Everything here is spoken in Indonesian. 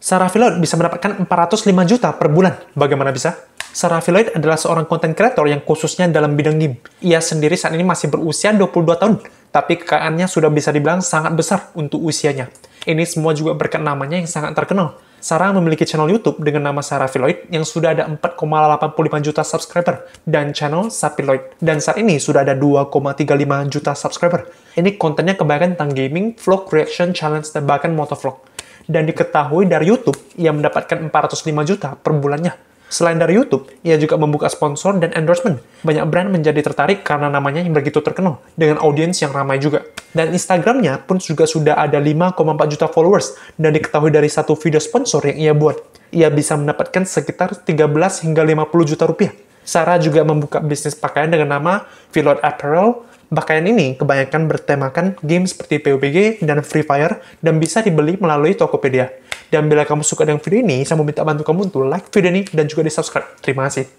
Sarah Philoid bisa mendapatkan 405 juta per bulan. Bagaimana bisa? Sarah Philoid adalah seorang content creator yang khususnya dalam bidang game. Ia sendiri saat ini masih berusia 22 tahun, tapi kekayaannya sudah bisa dibilang sangat besar untuk usianya. Ini semua juga berkat namanya yang sangat terkenal. Sarah memiliki channel YouTube dengan nama Sarah Filoid yang sudah ada 4,85 juta subscriber dan channel Sapiloid. Dan saat ini sudah ada 2,35 juta subscriber. Ini kontennya kebanyakan tentang gaming, vlog, reaction, challenge, dan bahkan motovlog dan diketahui dari YouTube ia mendapatkan 405 juta per bulannya. Selain dari YouTube, ia juga membuka sponsor dan endorsement. Banyak brand menjadi tertarik karena namanya yang begitu terkenal, dengan audiens yang ramai juga. Dan Instagramnya pun juga sudah ada 5,4 juta followers, dan diketahui dari satu video sponsor yang ia buat. Ia bisa mendapatkan sekitar 13 hingga 50 juta rupiah Sarah juga membuka bisnis pakaian dengan nama Vilot Apparel. Pakaian ini kebanyakan bertemakan game seperti PUBG dan Free Fire dan bisa dibeli melalui Tokopedia. Dan bila kamu suka dengan video ini, saya mau minta bantu kamu untuk like video ini dan juga di subscribe. Terima kasih.